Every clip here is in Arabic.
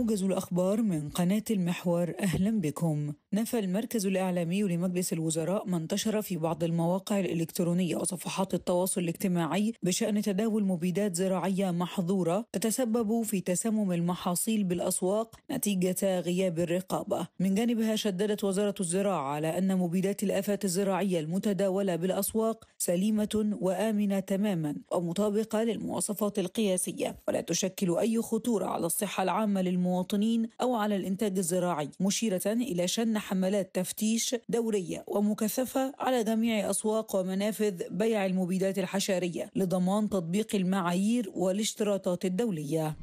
موجز الأخبار من قناة المحور أهلا بكم نفى المركز الإعلامي لمجلس الوزراء ما انتشر في بعض المواقع الإلكترونية وصفحات التواصل الاجتماعي بشأن تداول مبيدات زراعية محظورة تتسبب في تسمم المحاصيل بالأسواق نتيجة غياب الرقابة من جانبها شددت وزارة الزراعة على أن مبيدات الآفات الزراعية المتداولة بالأسواق سليمة وآمنة تماما ومطابقة للمواصفات القياسية ولا تشكل أي خطورة على الصحة العامة للمواطنين المواطنين أو على الإنتاج الزراعي مشيرة إلى شن حملات تفتيش دورية ومكثفة على جميع أسواق ومنافذ بيع المبيدات الحشرية لضمان تطبيق المعايير والاشتراطات الدولية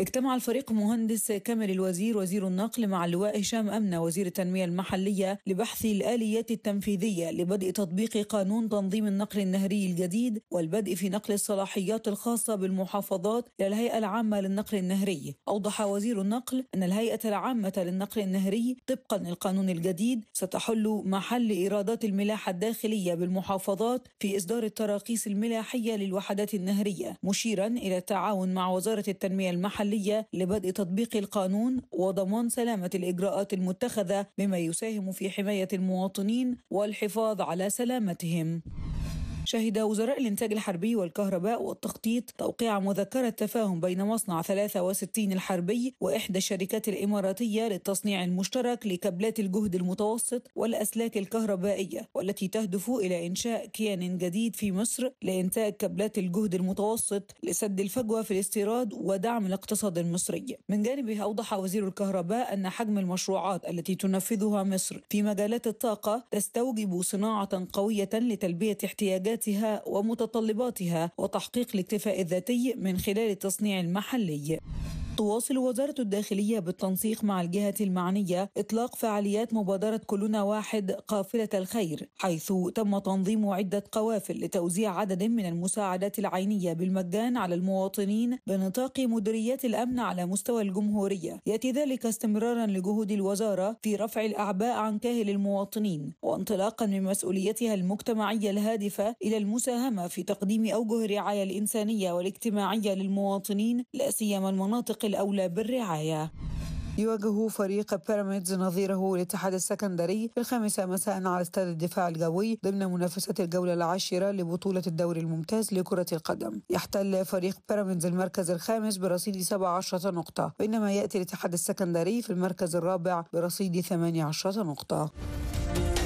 اجتمع الفريق مهندس كامل الوزير وزير النقل مع اللواء هشام أمنة وزير التنمية المحلية لبحث الآليات التنفيذية لبدء تطبيق قانون تنظيم النقل النهري الجديد والبدء في نقل الصلاحيات الخاصة بالمحافظات إلى الهيئة العامة للنقل النهري أوضح وزير النقل أن الهيئة العامة للنقل النهري طبقا للقانون الجديد ستحل محل إيرادات الملاحة الداخلية بالمحافظات في إصدار التراخيص الملاحية للوحدات النهرية مشيرا إلى التعاون مع وزارة التنمية المحلية المحلية لبدء تطبيق القانون وضمان سلامة الإجراءات المتخذة بما يساهم في حماية المواطنين والحفاظ على سلامتهم شهد وزراء الإنتاج الحربي والكهرباء والتخطيط توقيع مذكرة تفاهم بين مصنع 63 الحربي وإحدى الشركات الإماراتية للتصنيع المشترك لكابلات الجهد المتوسط والأسلاك الكهربائية والتي تهدف إلى إنشاء كيان جديد في مصر لإنتاج كابلات الجهد المتوسط لسد الفجوة في الاستيراد ودعم الاقتصاد المصري من جانبه أوضح وزير الكهرباء أن حجم المشروعات التي تنفذها مصر في مجالات الطاقة تستوجب صناعة قوية لتلبية احتياجات مكتسباتها ومتطلباتها وتحقيق الاكتفاء الذاتي من خلال التصنيع المحلي تواصل وزارة الداخلية بالتنسيق مع الجهة المعنية إطلاق فعاليات مبادرة كلنا واحد قافلة الخير حيث تم تنظيم عدة قوافل لتوزيع عدد من المساعدات العينية بالمجان على المواطنين بنطاق مديريات الأمن على مستوى الجمهورية يأتي ذلك استمرارا لجهود الوزارة في رفع الأعباء عن كاهل المواطنين وانطلاقا من مسؤوليتها المجتمعية الهادفة إلى المساهمة في تقديم أوجه الرعاية الإنسانية والاجتماعية للمواطنين لا سيما المناطق الأولى بالرعاية يواجه فريق بيراميدز نظيره الاتحاد السكندري في الخامسة مساء على استاد الدفاع الجوي ضمن منافسة الجولة العاشرة لبطولة الدوري الممتاز لكرة القدم يحتل فريق بيراميدز المركز الخامس برصيد 17 نقطة بينما يأتي الاتحاد السكندري في المركز الرابع برصيد 18 نقطة